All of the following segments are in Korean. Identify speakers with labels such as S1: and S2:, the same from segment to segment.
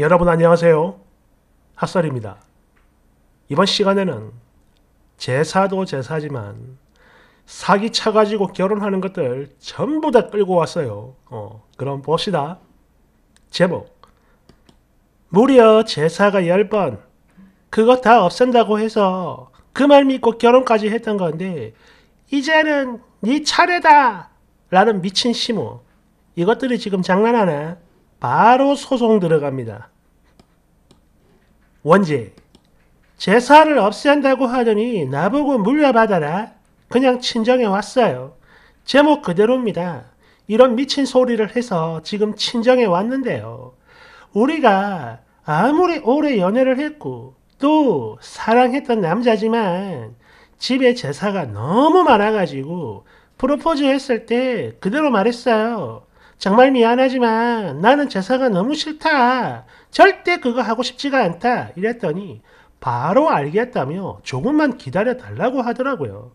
S1: 여러분 안녕하세요. 핫설입니다. 이번 시간에는 제사도 제사지만 사기 차가지고 결혼하는 것들 전부 다 끌고 왔어요. 어, 그럼 봅시다. 제목 무려 제사가 10번 그거 다 없앤다고 해서 그 말 믿고 결혼까지 했던 건데 이제는 네 차례다 라는 미친 시모 이것들이 지금 장난하나? 바로 소송 들어갑니다. 원제 제사를 없앤다고 하더니 나보고 물려받아라. 그냥 친정에 왔어요. 제목 그대로입니다. 이런 미친 소리를 해서 지금 친정에 왔는데요. 우리가 아무리 오래 연애를 했고 또 사랑했던 남자지만 집에 제사가 너무 많아가지고 프로포즈 했을 때 그대로 말했어요. 정말 미안하지만 나는 제사가 너무 싫다. 절대 그거 하고 싶지가 않다. 이랬더니 바로 알겠다며 조금만 기다려 달라고 하더라고요.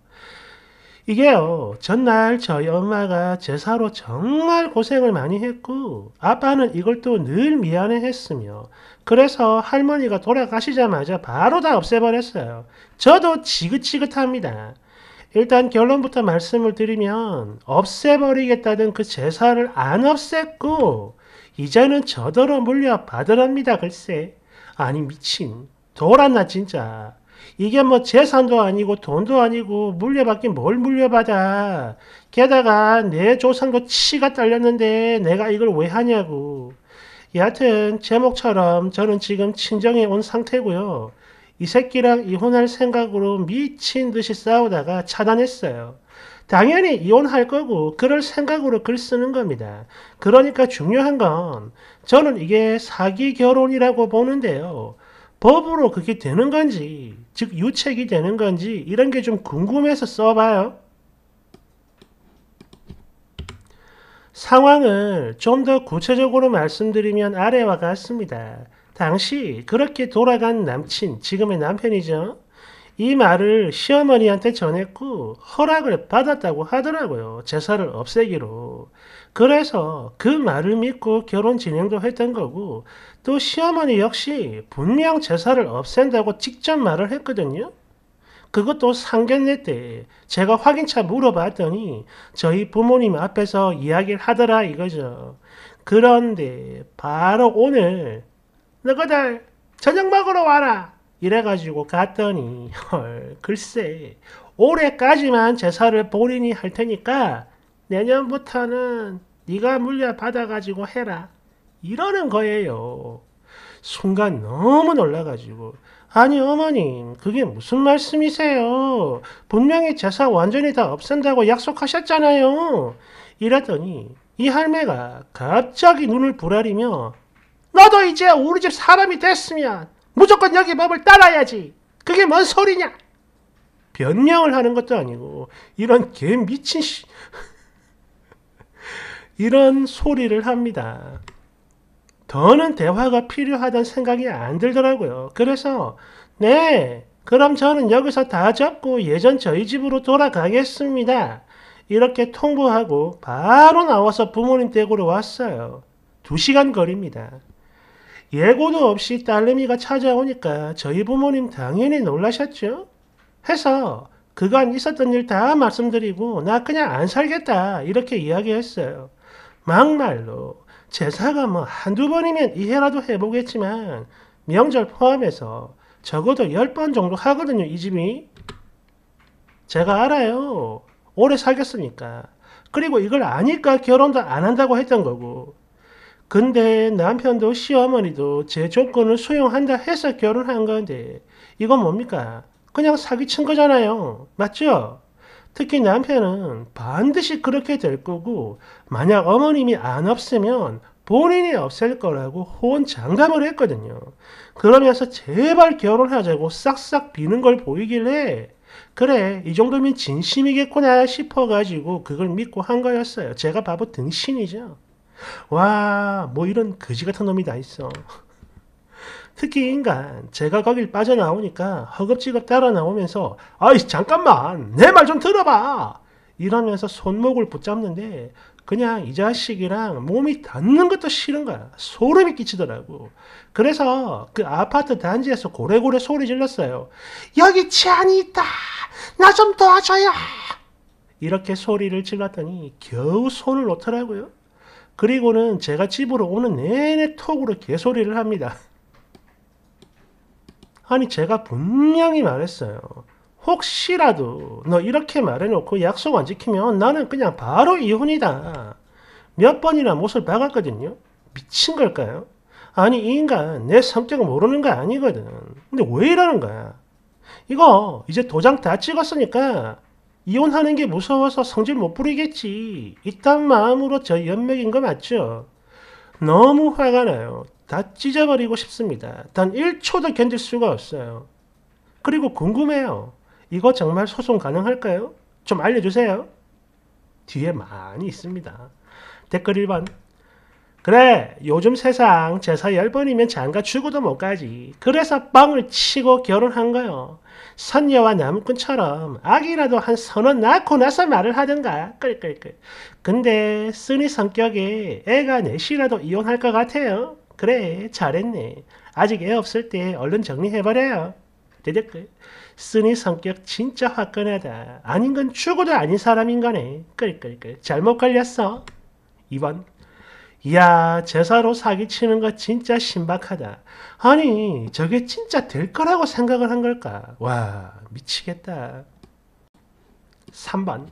S1: 이게요, 전날 저희 엄마가 제사로 정말 고생을 많이 했고, 아빠는 이걸 또 늘 미안해 했으며, 그래서 할머니가 돌아가시자마자 바로 다 없애버렸어요. 저도 지긋지긋합니다. 일단 결론부터 말씀을 드리면 없애버리겠다는 그 제사를 안 없앴고 이제는 저더러 물려받으랍니다. 글쎄. 아니 미친. 돌았나 진짜. 이게 뭐 재산도 아니고 돈도 아니고 물려받긴 뭘 물려받아. 게다가 내 조상도 치가 딸렸는데 내가 이걸 왜 하냐고. 여하튼 제목처럼 저는 지금 친정에 온 상태고요. 이 새끼랑 이혼할 생각으로 미친 듯이 싸우다가 차단했어요. 당연히 이혼할 거고 그럴 생각으로 글 쓰는 겁니다. 그러니까 중요한 건 저는 이게 사기 결혼이라고 보는데요. 법으로 그게 되는 건지, 즉 유책이 되는 건지 이런 게 좀 궁금해서 써봐요. 상황을 좀 더 구체적으로 말씀드리면 아래와 같습니다. 당시 그렇게 돌아간 남친, 지금의 남편이죠. 이 말을 시어머니한테 전했고 허락을 받았다고 하더라고요. 제사를 없애기로. 그래서 그 말을 믿고 결혼 진행도 했던 거고 또 시어머니 역시 분명 제사를 없앤다고 직접 말을 했거든요. 그것도 상견례 때 제가 확인차 물어봤더니 저희 부모님 앞에서 이야기를 하더라 이거죠. 그런데 바로 오늘 너희들 저녁 먹으러 와라. 이래가지고 갔더니 헐 글쎄 올해까지만 제사를 본인이 할 테니까 내년부터는 네가 물려받아가지고 해라. 이러는 거예요. 순간 너무 놀라가지고 아니 어머님 그게 무슨 말씀이세요? 분명히 제사 완전히 다 없앤다고 약속하셨잖아요. 이랬더니 이 할매가 갑자기 눈을 부라리며 너도 이제 우리 집 사람이 됐으면 무조건 여기 법을 따라야지. 그게 뭔 소리냐? 변명을 하는 것도 아니고 이런 개 미친 씨 이런 소리를 합니다. 더는 대화가 필요하다는 생각이 안 들더라고요. 그래서 네, 그럼 저는 여기서 다 접고 예전 저희 집으로 돌아가겠습니다. 이렇게 통보하고 바로 나와서 부모님 댁으로 왔어요. 2시간 거리입니다. 예고도 없이 딸내미가 찾아오니까 저희 부모님 당연히 놀라셨죠. 해서 그간 있었던 일 다 말씀드리고 나 그냥 안 살겠다 이렇게 이야기했어요. 막말로 제사가 뭐 한두 번이면 이해라도 해보겠지만 명절 포함해서 적어도 열 번 정도 하거든요 이 집이. 제가 알아요. 오래 살겠으니까. 그리고 이걸 아니까 결혼도 안 한다고 했던 거고 근데 남편도 시어머니도 제 조건을 수용한다 해서 결혼한 건데 이건 뭡니까? 그냥 사기친 거잖아요. 맞죠? 특히 남편은 반드시 그렇게 될 거고 만약 어머님이 안 없으면 본인이 없앨 거라고 호언 장담을 했거든요. 그러면서 제발 결혼하자고 싹싹 비는 걸 보이길래 그래 이 정도면 진심이겠구나 싶어가지고 그걸 믿고 한 거였어요. 제가 바보 등신이죠. 와, 뭐 이런 거지 같은 놈이 다 있어. 특히 인간, 제가 거길 빠져나오니까 허겁지겁 따라 나오면서 아이 잠깐만, 내 말 좀 들어봐! 이러면서 손목을 붙잡는데 그냥 이 자식이랑 몸이 닿는 것도 싫은 거야. 소름이 끼치더라고. 그래서 그 아파트 단지에서 고래고래 소리 질렀어요. 여기 치안이 있다! 나 좀 도와줘요! 이렇게 소리를 질렀더니 겨우 손을 놓더라고요. 그리고는 제가 집으로 오는 내내 톡으로 개소리를 합니다. 아니 제가 분명히 말했어요. 혹시라도 너 이렇게 말해놓고 약속 안 지키면 나는 그냥 바로 이혼이다. 몇 번이나 못을 박았거든요. 미친 걸까요? 아니 이 인간 내 성격을 모르는 거 아니거든. 근데 왜 이러는 거야? 이거 이제 도장 다 찍었으니까 이혼하는 게 무서워서 성질 못 부리겠지. 이딴 마음으로 저 연맥인 거 맞죠? 너무 화가 나요. 다 찢어버리고 싶습니다. 단 1초도 견딜 수가 없어요. 그리고 궁금해요. 이거 정말 소송 가능할까요? 좀 알려주세요. 뒤에 많이 있습니다. 댓글 1번. 그래, 요즘 세상 제사 10번이면 장가 죽어도 못 가지. 그래서 빵을 치고 결혼한 거요. 선녀와 나무꾼처럼 아기라도 한선너 낳고 나서 말을 하던가. 끌끌끌. 근데 쓰니 성격에 애가 넷이라도 이혼할 것 같아요. 그래 잘했네. 아직 애 없을 때 얼른 정리해버려요. 대댓글. 쓰니 성격 진짜 화끈하다. 아닌 건 죽어도 아닌 사람인 거네. 끌끌끌. 잘못 걸렸어. 2번. 이야, 제사로 사기치는 거 진짜 신박하다. 아니, 저게 진짜 될 거라고 생각을 한 걸까? 와, 미치겠다. 3번.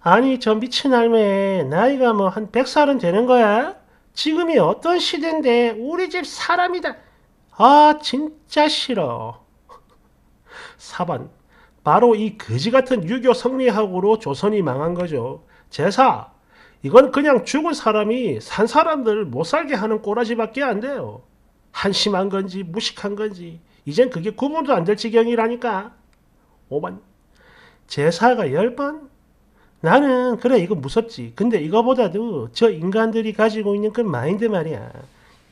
S1: 아니, 저 미친 할매, 나이가 뭐 한 100살은 되는 거야? 지금이 어떤 시대인데 우리 집 사람이다. 아, 진짜 싫어. 4번. 바로 이 거지 같은 유교 성리학으로 조선이 망한 거죠. 제사, 이건 그냥 죽은 사람이 산 사람들 못 살게 하는 꼬라지밖에 안 돼요. 한심한 건지 무식한 건지 이젠 그게 구분도 안 될 지경이라니까. 5번 제사가 10번? 나는 그래 이거 무섭지. 근데 이거보다도 저 인간들이 가지고 있는 그 마인드 말이야.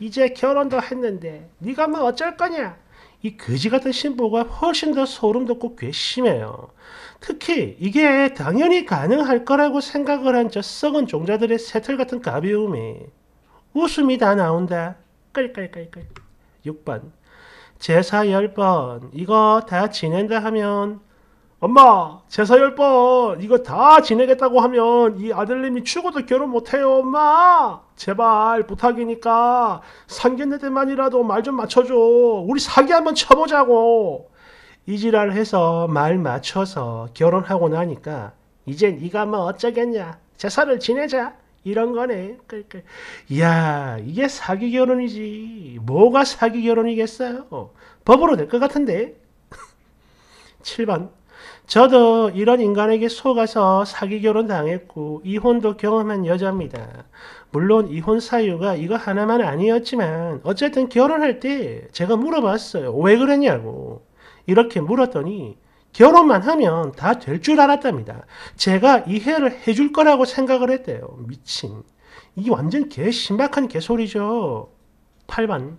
S1: 이제 결혼도 했는데 네가 뭐 어쩔 거냐? 이 거지 같은 신보가 훨씬 더 소름 돋고 괘씸해요. 특히 이게 당연히 가능할 거라고 생각을 한 저 썩은 종자들의 새털 같은 가벼움이 웃음이 다 나온다. 깔깔깔깔. 6번. 제사 10번. 이거 다 지낸다 하면 엄마 제사 열번 이거 다 지내겠다고 하면 이 아들님이 죽어도 결혼 못해요 엄마 제발 부탁이니까 상견례 때만이라도 말 좀 맞춰줘 우리 사기 한번 쳐보자고 이지랄 해서 말 맞춰서 결혼하고 나니까 이젠 네가 뭐 어쩌겠냐 제사를 지내자 이런 거네 그러 이야 이게 사기 결혼이지 뭐가 사기 결혼이겠어요 법으로 될 것 같은데 7번 저도 이런 인간에게 속아서 사기 결혼 당했고 이혼도 경험한 여자입니다. 물론 이혼 사유가 이거 하나만 아니었지만 어쨌든 결혼할 때 제가 물어봤어요. 왜 그랬냐고. 이렇게 물었더니 결혼만 하면 다 될 줄 알았답니다. 제가 이해를 해줄 거라고 생각을 했대요. 미친. 이 완전 개 신박한 개소리죠. 8번.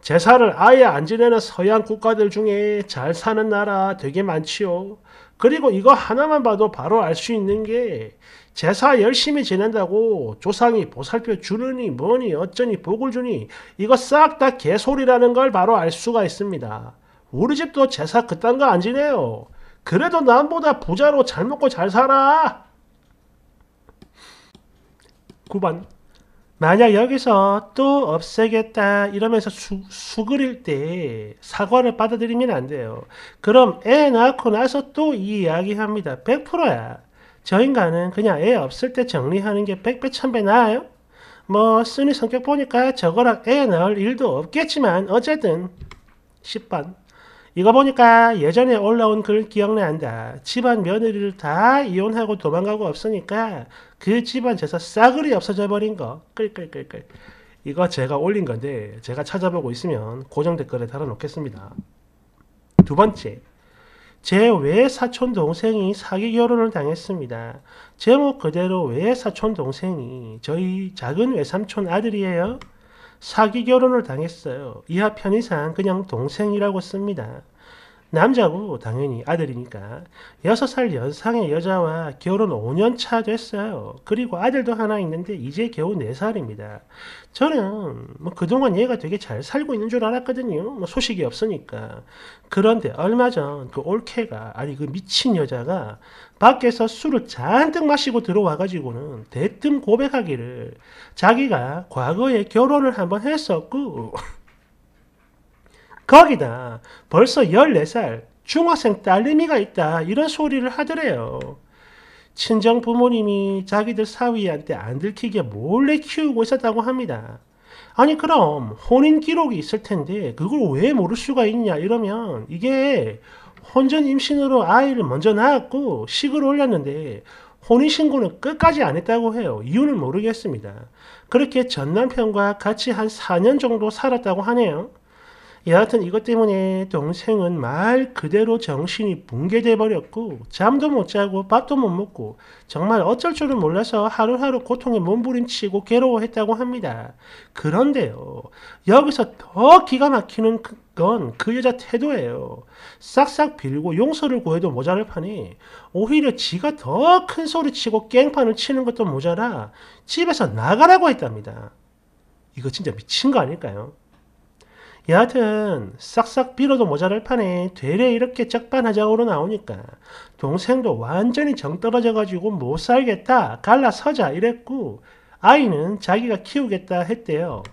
S1: 제사를 아예 안 지내는 서양 국가들 중에 잘 사는 나라 되게 많지요. 그리고 이거 하나만 봐도 바로 알 수 있는 게 제사 열심히 지낸다고 조상이 보살펴 주느니 뭐니 어쩌니 복을 주니 이거 싹 다 개소리라는 걸 바로 알 수가 있습니다. 우리 집도 제사 그딴 거 안 지내요. 그래도 남보다 부자로 잘 먹고 잘 살아. 9번 만약 여기서 또 없애겠다 이러면서 수, 그릴때 사과를 받아들이면 안 돼요. 그럼 애 낳고 나서 또이 이야기 합니다. 100%야. 저 인간은 그냥 애 없을 때 정리하는 게 100배, 1000배 나아요? 뭐, 쓰니 성격 보니까 저거랑 애 낳을 일도 없겠지만, 어쨌든, 10번. 이거 보니까 예전에 올라온 글 기억난다. 집안 며느리를 다 이혼하고 도망가고 없으니까 그 집안 제사 싸그리 없어져 버린 거. 끌 끌 끌끌. 이거 제가 올린 건데 제가 찾아보고 있으면 고정 댓글에 달아놓겠습니다. 두 번째. 제 외사촌 동생이 사기 결혼을 당했습니다. 제목 그대로 외사촌 동생이 저희 작은 외삼촌 아들이에요. 사기 결혼을 당했어요. 이하 편의상 그냥 동생이라고 씁니다. 남자고 당연히 아들이니까 6살 연상의 여자와 결혼 5년 차 됐어요. 그리고 아들도 하나 있는데 이제 겨우 4살입니다. 저는 뭐 그동안 얘가 되게 잘 살고 있는 줄 알았거든요. 뭐 소식이 없으니까. 그런데 얼마 전 그 올케가 아니 그 미친 여자가 밖에서 술을 잔뜩 마시고 들어와가지고는 대뜸 고백하기를 자기가 과거에 결혼을 한번 했었고 거기다 벌써 14살 중학생 딸내미가 있다 이런 소리를 하더래요. 친정 부모님이 자기들 사위한테 안 들키게 몰래 키우고 있었다고 합니다. 아니 그럼 혼인 기록이 있을 텐데 그걸 왜 모를 수가 있냐 이러면 이게 혼전 임신으로 아이를 먼저 낳았고 식을 올렸는데 혼인신고는 끝까지 안 했다고 해요. 이유는 모르겠습니다. 그렇게 전 남편과 같이 한 4년 정도 살았다고 하네요. 여하튼 이것 때문에 동생은 말 그대로 정신이 붕괴돼 버렸고 잠도 못 자고 밥도 못 먹고 정말 어쩔 줄을 몰라서 하루하루 고통에 몸부림치고 괴로워했다고 합니다. 그런데요. 여기서 더 기가 막히는 건그 그 여자 태도예요. 싹싹 빌고 용서를 구해도 모자랄 판에 오히려 지가 더 큰 소리치고 깽판을 치는 것도 모자라 집에서 나가라고 했답니다. 이거 진짜 미친 거 아닐까요? 여하튼 싹싹 빌어도 모자랄 판에 되레 이렇게 적반하자고로 나오니까 동생도 완전히 정떨어져가지고 못 살겠다 갈라서자 이랬고 아이는 자기가 키우겠다 했대요.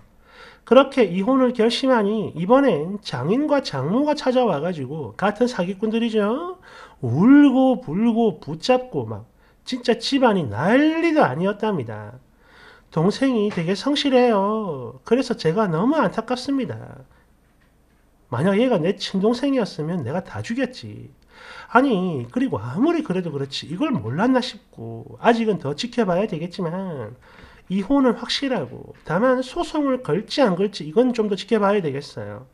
S1: 그렇게 이혼을 결심하니 이번엔 장인과 장모가 찾아와가지고 같은 사기꾼들이죠. 울고 불고 붙잡고 막 진짜 집안이 난리도 아니었답니다. 동생이 되게 성실해요. 그래서 제가 너무 안타깝습니다. 만약 얘가 내 친동생이었으면 내가 다 죽였지. 아니 그리고 아무리 그래도 그렇지 이걸 몰랐나 싶고 아직은 더 지켜봐야 되겠지만 이혼은 확실하고 다만 소송을 걸지 안 걸지 이건 좀 더 지켜봐야 되겠어요.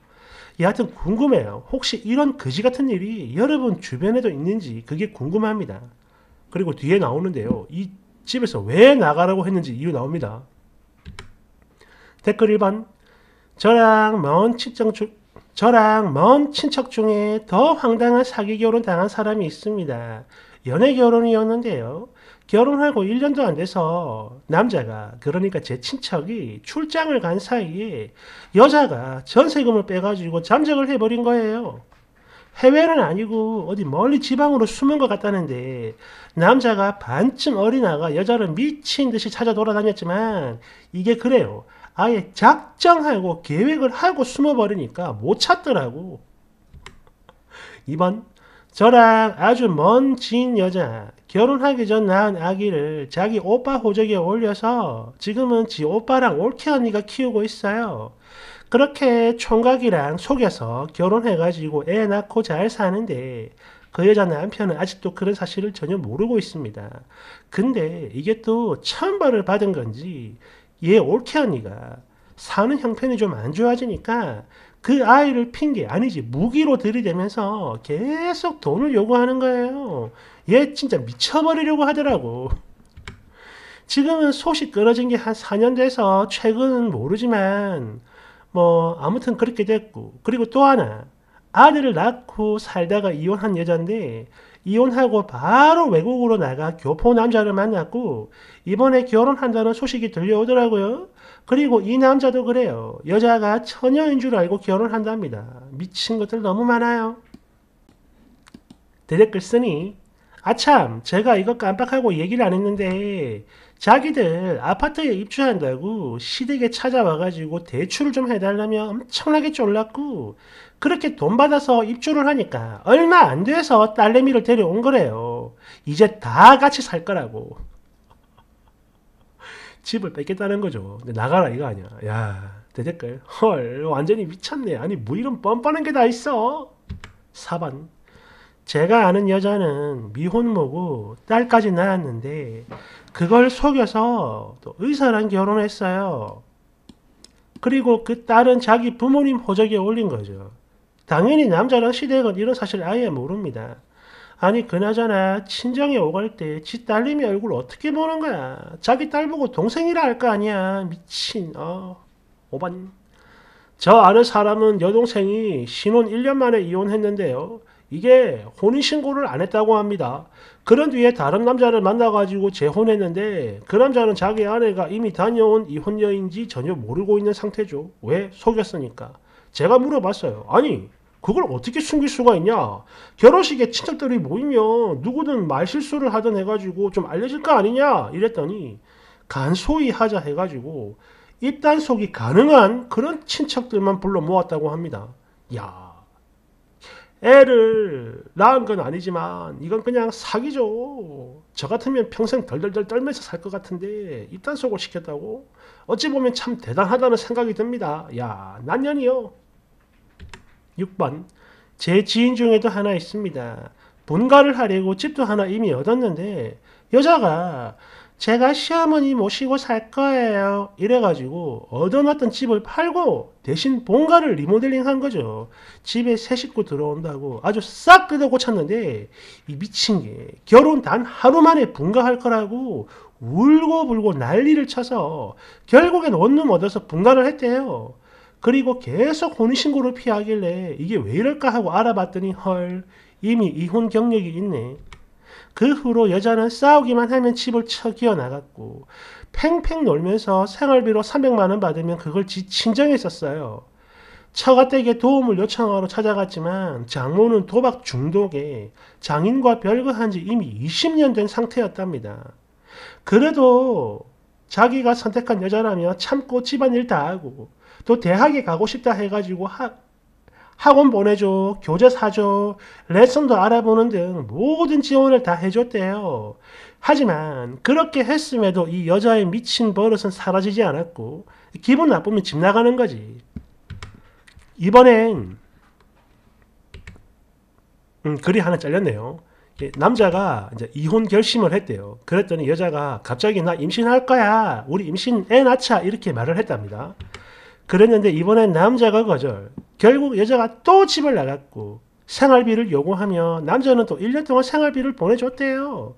S1: 여하튼 궁금해요. 혹시 이런 거지 같은 일이 여러분 주변에도 있는지 그게 궁금합니다. 그리고 뒤에 나오는데요. 이 집에서 왜 나가라고 했는지 이유 나옵니다. 댓글 1번 저랑 먼 친정 주, 저랑 먼 친척 중에 더 황당한 사기 결혼 당한 사람이 있습니다. 연애 결혼이었는데요. 결혼하고 1년도 안 돼서 남자가 그러니까 제 친척이 출장을 간 사이에 여자가 전세금을 빼가지고 잠적을 해버린 거예요. 해외는 아니고 어디 멀리 지방으로 숨은 것 같다는데 남자가 반쯤 어린 아가 여자를 미친 듯이 찾아 돌아다녔지만 이게 그래요. 아예 작정하고 계획을 하고 숨어버리니까 못 찾더라고. 2번 저랑 아주 먼 지인 여자 결혼하기 전 낳은 아기를 자기 오빠 호적에 올려서 지금은 지 오빠랑 올케 언니가 키우고 있어요. 그렇게 총각이랑 속여서 결혼해가지고 애 낳고 잘 사는데 그 여자 남편은 아직도 그런 사실을 전혀 모르고 있습니다. 근데 이게 또 천벌을 받은 건지 얘 옳게 하니가 사는 형편이 좀 안 좋아지니까 그 아이를 핑계 아니지 무기로 들이대면서 계속 돈을 요구하는 거예요. 얘 진짜 미쳐버리려고 하더라고. 지금은 소식 끊어진 게 한 4년 돼서 최근은 모르지만 뭐 아무튼 그렇게 됐고 그리고 또 하나 아들을 낳고 살다가 이혼한 여잔데 이혼하고 바로 외국으로 나가 교포 남자를 만났고 이번에 결혼한다는 소식이 들려오더라고요. 그리고 이 남자도 그래요. 여자가 처녀인 줄 알고 결혼한답니다. 미친 것들 너무 많아요. 대댓글 쓰니 아참 제가 이거 깜빡하고 얘기를 안 했는데 자기들 아파트에 입주한다고 시댁에 찾아와가지고 대출을 좀 해달라며 엄청나게 쫄랐고 그렇게 돈 받아서 입주를 하니까 얼마 안 돼서 딸내미를 데려온 거래요. 이제 다 같이 살 거라고. 집을 뺏겠다는 거죠. 나가라 이거 아니야. 야 대댓글 헐 완전히 미쳤네. 아니 뭐 이런 뻔뻔한 게 다 있어. 4번 제가 아는 여자는 미혼모고 딸까지 낳았는데 그걸 속여서 또 의사랑 결혼했어요. 그리고 그 딸은 자기 부모님 호적에 올린 거죠. 당연히 남자랑 시댁은 이런 사실 아예 모릅니다. 아니 그나저나 친정에 오갈 때 지 딸님이 얼굴 어떻게 보는 거야? 자기 딸 보고 동생이라 할 거 아니야. 미친. 어. 오반. 저 아는 사람은 여동생이 신혼 1년 만에 이혼했는데요. 이게 혼인신고를 안 했다고 합니다. 그런 뒤에 다른 남자를 만나가지고 재혼했는데 그 남자는 자기 아내가 이미 다녀온 이혼녀인지 전혀 모르고 있는 상태죠. 왜? 속였으니까. 제가 물어봤어요. 아니 그걸 어떻게 숨길 수가 있냐? 결혼식에 친척들이 모이면 누구든 말실수를 하든 해가지고 좀 알려질 거 아니냐? 이랬더니 간소히 하자 해가지고 입단속이 가능한 그런 친척들만 불러 모았다고 합니다. 야 애를 낳은 건 아니지만 이건 그냥 사기죠. 저 같으면 평생 덜덜덜 떨면서 살 것 같은데 이딴 속을 시켰다고? 어찌 보면 참 대단하다는 생각이 듭니다. 야 난년이요. 6번 제 지인 중에도 하나 있습니다. 분가를 하려고 집도 하나 이미 얻었는데 여자가 제가 시어머니 모시고 살 거예요. 이래가지고 얻어놨던 집을 팔고 대신 본가를 리모델링 한 거죠. 집에 새 식구 들어온다고 아주 싹 뜯어 고쳤는데 이 미친 게 결혼 단 하루 만에 분가할 거라고 울고 불고 난리를 쳐서 결국엔 원룸 얻어서 분가를 했대요. 그리고 계속 혼인신고를 피하길래 이게 왜 이럴까 하고 알아봤더니 헐 이미 이혼 경력이 있네. 그 후로 여자는 싸우기만 하면 집을 쳐기어 나갔고 팽팽 놀면서 생활비로 300만 원 받으면 그걸 지친정했었어요 처가댁에 도움을 요청하러 찾아갔지만 장모는 도박 중독에 장인과 별거한 지 이미 20년 된 상태였답니다. 그래도 자기가 선택한 여자라며 참고 집안일 다 하고 또 대학에 가고 싶다 해가지고 학원 보내줘, 교재 사줘, 레슨도 알아보는 등 모든 지원을 다 해줬대요. 하지만 그렇게 했음에도 이 여자의 미친 버릇은 사라지지 않았고 기분 나쁘면 집 나가는 거지. 이번엔 음, 글이 하나 잘렸네요. 예, 남자가 이제 이혼 결심을 했대요. 그랬더니 여자가 갑자기 나 임신할 거야. 우리 임신 애 낳자. 이렇게 말을 했답니다. 그랬는데 이번에 남자가 거절. 결국 여자가 또 집을 나갔고 생활비를 요구하며 남자는 또 1년 동안 생활비를 보내줬대요.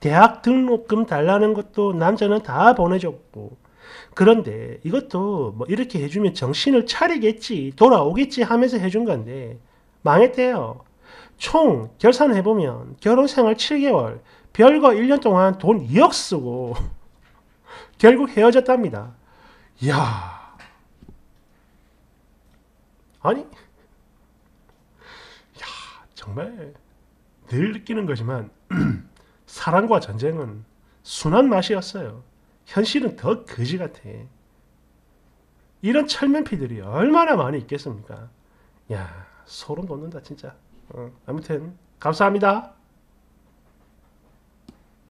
S1: 대학 등록금 달라는 것도 남자는 다 보내줬고 그런데 이것도 뭐 이렇게 해주면 정신을 차리겠지 돌아오겠지 하면서 해준 건데 망했대요. 총 결산해보면 결혼생활 7개월 별거 1년 동안 돈 2억 쓰고 결국 헤어졌답니다. 이야 아니 야 정말 늘 느끼는 거지만 사랑과 전쟁은 순한 맛이었어요. 현실은 더 거지 같아. 이런 철면피들이 얼마나 많이 있겠습니까? 야 소름 돋는다 진짜. 어, 아무튼 감사합니다.